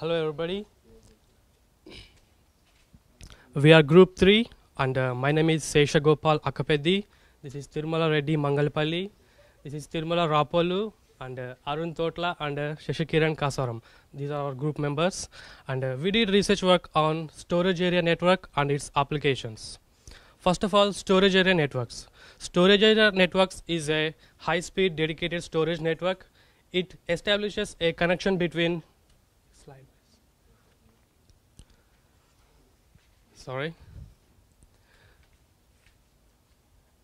Hello everybody. We are group 3 and uh, my name is Sesha Gopal Akapedi. This is Tirumala Reddy Mangalpalli. This is Tirumala Rapalu and uh, Arun Totla and uh, Shashikiran Kasaram. These are our group members and uh, we did research work on storage area network and its applications. First of all, storage area networks. Storage area networks is a high-speed dedicated storage network. It establishes a connection between sorry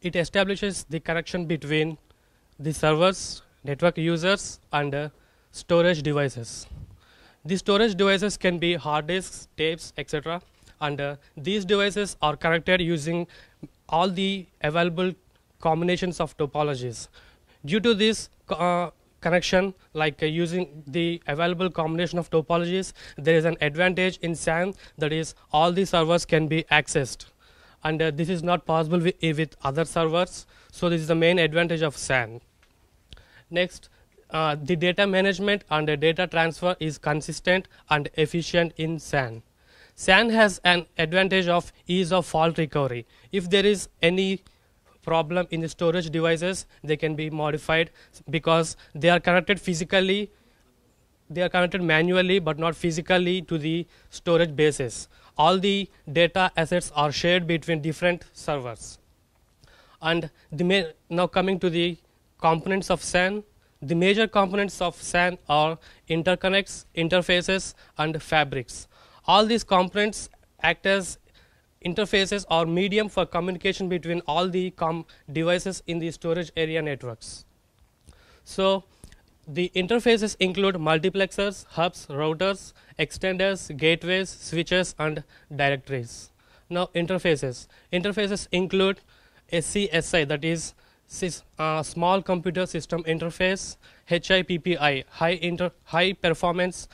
it establishes the connection between the servers network users and uh, storage devices The storage devices can be hard disks tapes etc and uh, these devices are connected using all the available combinations of topologies due to this uh, connection like uh, using the available combination of topologies there is an advantage in SAN that is all the servers can be accessed and uh, this is not possible with, eh, with, other servers so this is the main advantage of SAN next uh, the data management and the uh, data transfer is consistent and efficient in SAN SAN has an advantage of ease of fault recovery if there is any problem in the storage devices, they can be modified because they are connected physically, they are connected manually but not physically to the storage bases. All the data assets are shared between different servers. And now coming to the components of SAN, the major components of SAN are interconnects, interfaces, and fabrics. All these components act as interfaces or medium for communication between all the com devices in the storage area networks. So, the interfaces include multiplexers, hubs, routers, extenders, gateways, switches and directories. Now, interfaces. Interfaces include SCSI that is uh, Small Computer System Interface, HIPPI, High, inter high Performance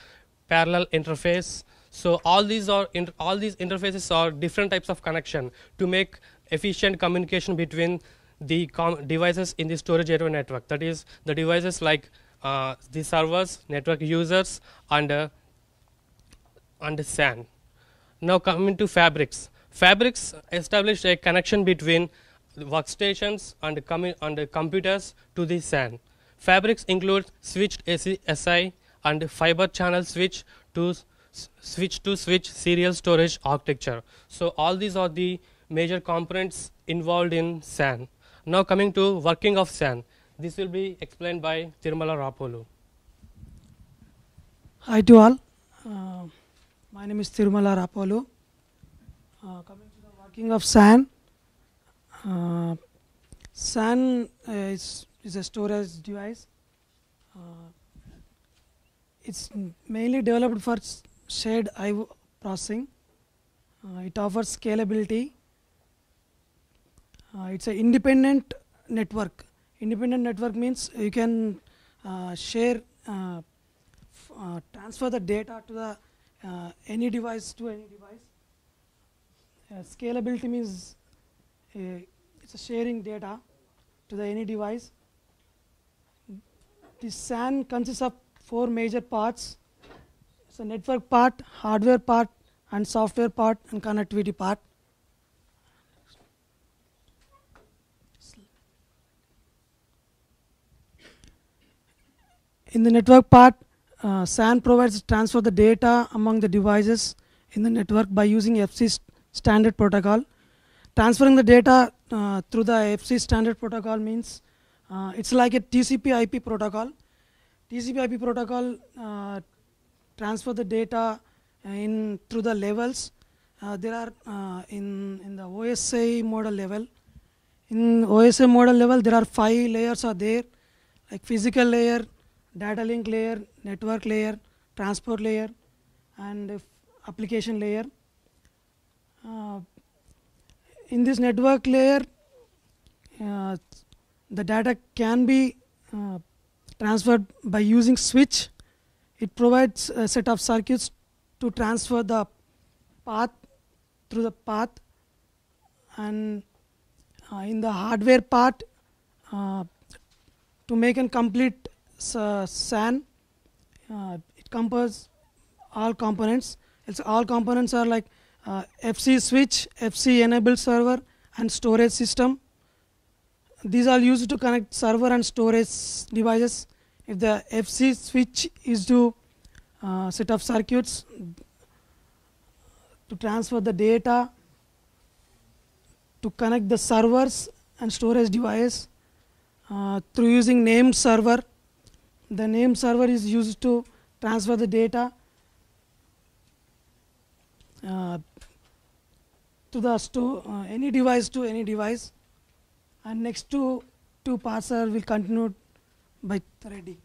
Parallel Interface, so all these are all these interfaces are different types of connection to make efficient communication between the com devices in the storage area network. That is the devices like uh, the servers, network users, and uh, and SAN. Now coming to fabrics. Fabrics established a connection between workstations and, and computers to the SAN. Fabrics include switched SI and fiber channel switch to switch to switch serial storage architecture. So all these are the major components involved in SAN. Now coming to working of SAN. This will be explained by Tirumala Rapolu. Hi to all. Uh, my name is Tirumala Rapolu. Uh, coming to the working of SAN. Uh, SAN uh, is, is a storage device. Uh, it's mainly developed for shared IO processing. Uh, it offers scalability. Uh, it's an independent network. Independent network means you can uh, share, uh, uh, transfer the data to the uh, any device to any device. scalability means it's a sharing data to the any device. This SAN consists of four major parts so, network part, hardware part and software part and connectivity part. In the network part, uh, SAN provides transfer the data among the devices in the network by using FC standard protocol. Transferring the data uh, through the FC standard protocol means uh, it's like a TCP IP protocol. TCP IP protocol uh, transfer the data uh, in through the levels. Uh, there are uh, in, in the OSI model level. In OSI model level, there are five layers are there, like physical layer, data link layer, network layer, transport layer, and application layer. Uh, in this network layer, uh, the data can be uh, transferred by using switch it provides a set of circuits to transfer the path through the path and uh, in the hardware part uh, to make an complete SAN uh, uh, it compares all components it's all components are like uh, FC switch, FC enable server and storage system these are used to connect server and storage devices if the FC switch is to uh, set of circuits to transfer the data to connect the servers and storage device uh, through using name server. The name server is used to transfer the data uh, to the store, uh, any device to any device and next to two parser will continue by Reddy.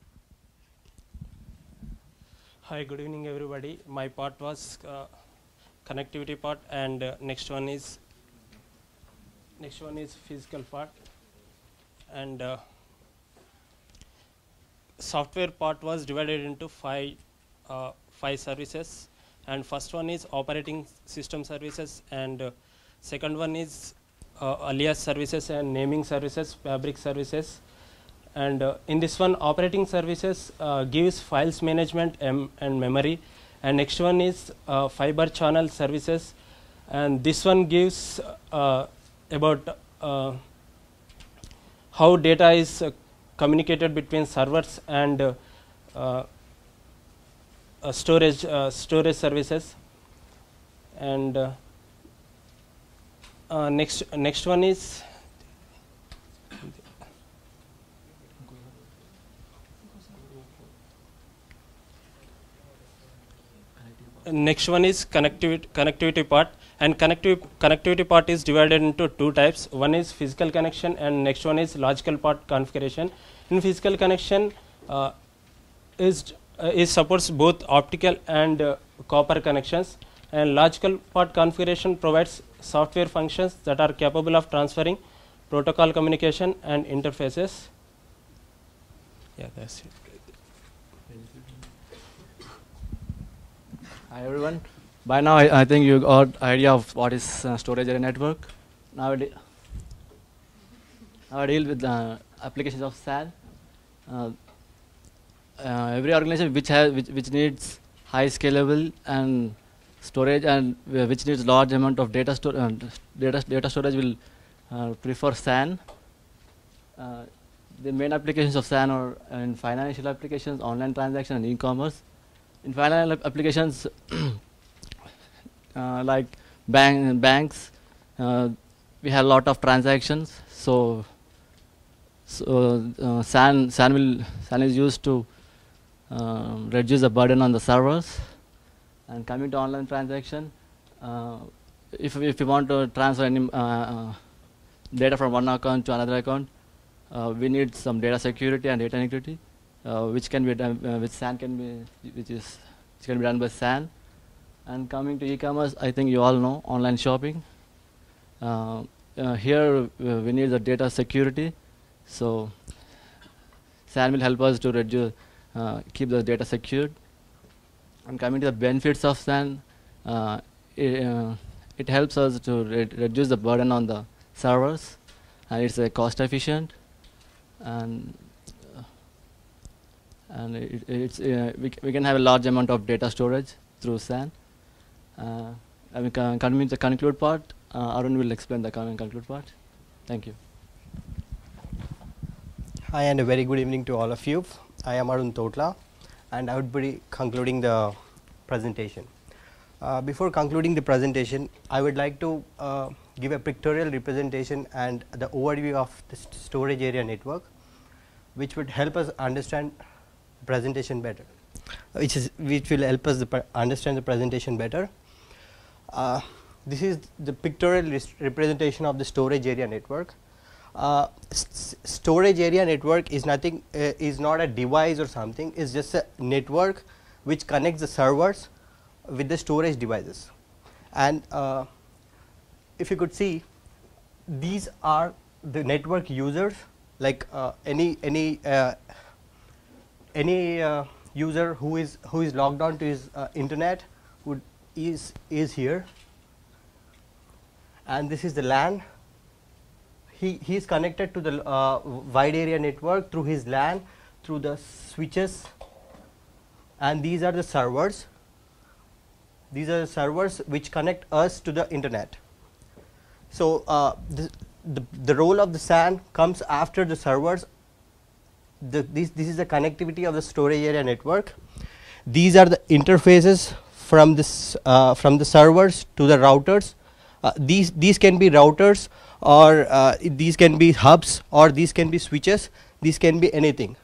Hi, good evening everybody. My part was uh, connectivity part and uh, next one is next one is physical part and uh, software part was divided into five uh, five services and first one is operating system services and uh, second one is uh, alias services and naming services fabric services and uh, in this one operating services uh, gives files management and memory and next one is uh, fiber channel services and this one gives uh, about uh, how data is uh, communicated between servers and storage storage services and next next one is next one is connectivity, connectivity part and connectivity. connectivity part is divided into two types. One is physical connection and next one is logical part configuration. In physical connection uh, is, uh, is supports both optical and uh, copper connections and logical part configuration provides software functions that are capable of transferring protocol communication and interfaces. Yeah, that's it. Hi everyone. By now, I, I, think you got idea of what is uh, storage area network. Now I, now I deal with uh, applications of SAL. Uh, uh, every organization which has which, which needs high scalable and storage and uh, which needs large amount of data store uh, data data storage will prefer SAN. the main applications of SAN are in financial applications, online transactions, and e-commerce in final applications uh, like bank banks uh, we have a lot of transactions so so uh, uh, san san will san is used to um, reduce the burden on the servers and coming to online transaction uh, if if you want to transfer any uh, data from one account to another account we need some data security and data integrity uh, which can be done uh, with SAN can be which is which can be done by SAN. And coming to e-commerce, I think you all know online shopping. Uh, here we need the data security, so SAN will help us to reduce keep the data secured. And coming to the benefits of SAN, uh, it, uh, it, helps us to re reduce the burden on the servers, and it's uh, cost efficient, and and it, it's uh, we, we can have a large amount of data storage through SAN. Uh, I mean, con con the conclude part. Uh, Arun will explain the con conclude part. Thank you. Hi, and a very good evening to all of you. I am Arun Totla, and I would be concluding the presentation. Uh, before concluding the presentation, I would like to uh, give a pictorial representation and the overview of the st storage area network, which would help us understand presentation better, which is which will help us understand the presentation better. Uh, this is the pictorial representation of the storage area network. Uh, storage area network is nothing uh, is not a device or something it's just a network which connects the servers with the storage devices and uh, if you could see these are the network users like uh, any any uh, any uh, user who is who is logged on to his uh, internet would is is here and this is the LAN he, he is connected to the uh, wide area network through his LAN, through the switches, and these are the servers. These are the servers which connect us to the internet. So, uh, the, the, the, role of the SAN comes after the servers the, this, this is the connectivity of the storage area network. These are the interfaces from this uh, from the servers to the routers. Uh, these these can be routers or uh, these can be hubs or these can be switches. These can be anything.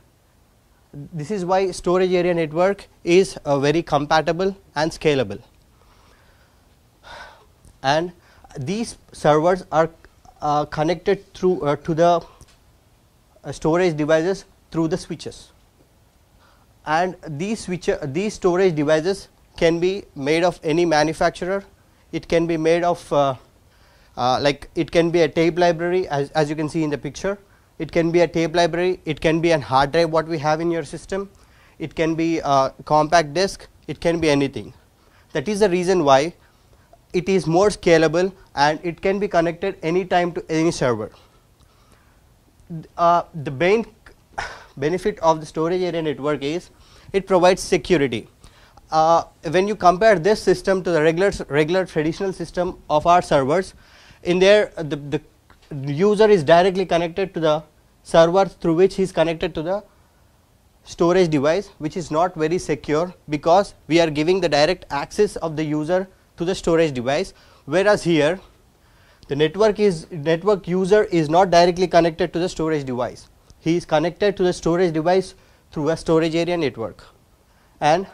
This is why storage area network is uh, very compatible and scalable. And these servers are uh, connected through uh, to the storage devices through the switches and these switch these storage devices can be made of any manufacturer it can be made of uh, uh, like it can be a tape library as, as you can see in the picture it can be a tape library it can be an hard drive what we have in your system it can be a compact disk it can be anything that is the reason why it is more scalable and it can be connected any time to any server uh, the main benefit of the storage area network is it provides security. Uh, when you compare this system to the regular regular traditional system of our servers, in there uh, the, the user is directly connected to the server through which he is connected to the storage device which is not very secure because we are giving the direct access of the user to the storage device whereas here the network is network user is not directly connected to the storage device he is connected to the storage device through a storage area network and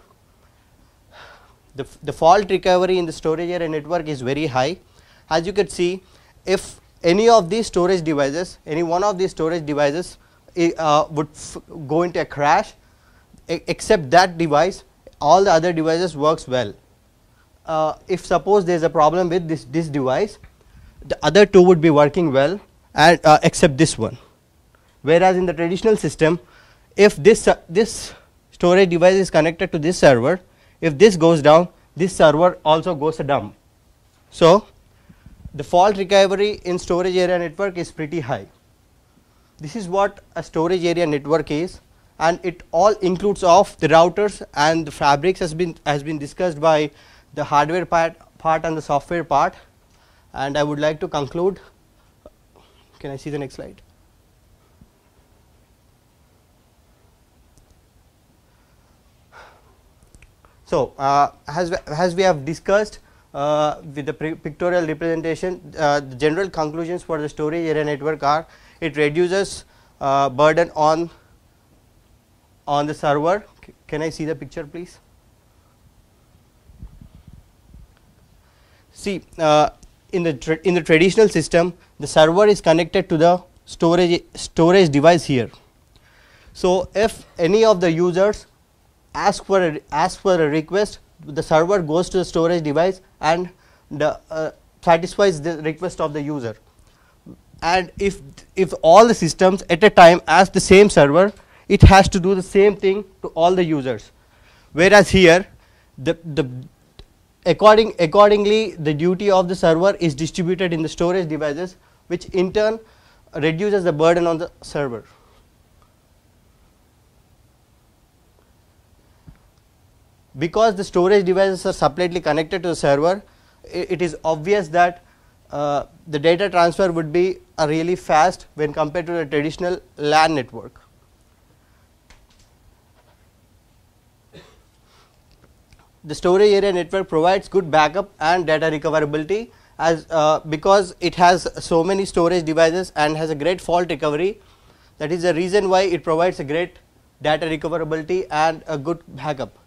the, the fault recovery in the storage area network is very high as you could see if any of these storage devices any one of these storage devices uh, would go into a crash except that device all the other devices works well uh, if suppose there is a problem with this this device the other two would be working well and uh, except this one whereas in the traditional system if this uh, this storage device is connected to this server if this goes down this server also goes down. So, the fault recovery in storage area network is pretty high. This is what a storage area network is and it all includes of the routers and the fabrics has been has been discussed by the hardware part, part and the software part and I would like to conclude can I see the next slide So, uh, as, as we have discussed uh, with the pictorial representation, uh, the general conclusions for the storage area network are it reduces uh, burden on on the server. C can I see the picture please? See uh, in the in the traditional system the server is connected to the storage storage device here. So, if any of the users ask for a ask for a request the server goes to the storage device and the, uh, satisfies the request of the user and if if all the systems at a time ask the same server it has to do the same thing to all the users whereas here the the according accordingly the duty of the server is distributed in the storage devices which in turn reduces the burden on the server because the storage devices are separately connected to the server, it is obvious that uh, the data transfer would be a really fast when compared to the traditional LAN network. The storage area network provides good backup and data recoverability as uh, because it has so many storage devices and has a great fault recovery. That is the reason why it provides a great data recoverability and a good backup.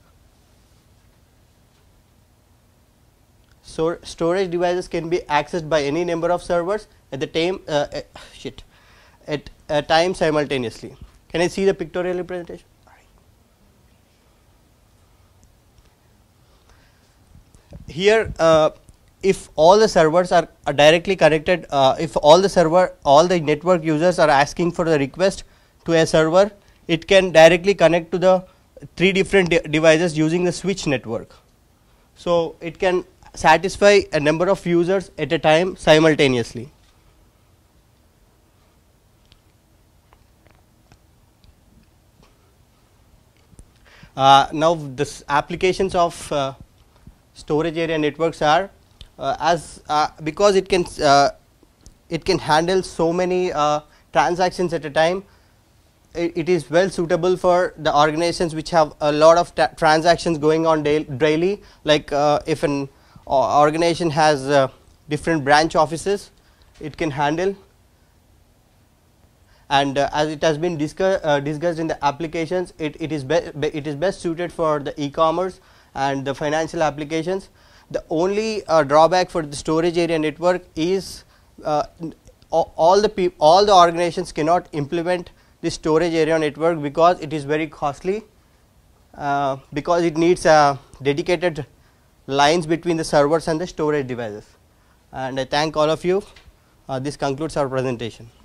So, storage devices can be accessed by any number of servers at the time uh, uh, shit at a time simultaneously. Can I see the pictorial representation? Here, uh, if all the servers are, are directly connected, uh, if all the server, all the network users are asking for the request to a server, it can directly connect to the three different de devices using the switch network. So, it can satisfy a number of users at a time simultaneously. Uh, now, the applications of uh, storage area networks are uh, as uh, because it can uh, it can handle so many uh, transactions at a time. It, it is well suitable for the organizations which have a lot of transactions going on daily, like if an organization has uh, different branch offices it can handle and uh, as it has been discuss, uh, discussed in the applications it, it is it is best suited for the e-commerce and the financial applications the only uh, drawback for the storage area network is uh, all the all the organizations cannot implement the storage area network because it is very costly uh, because it needs a dedicated lines between the servers and the storage devices. And I thank all of you. Uh, this concludes our presentation.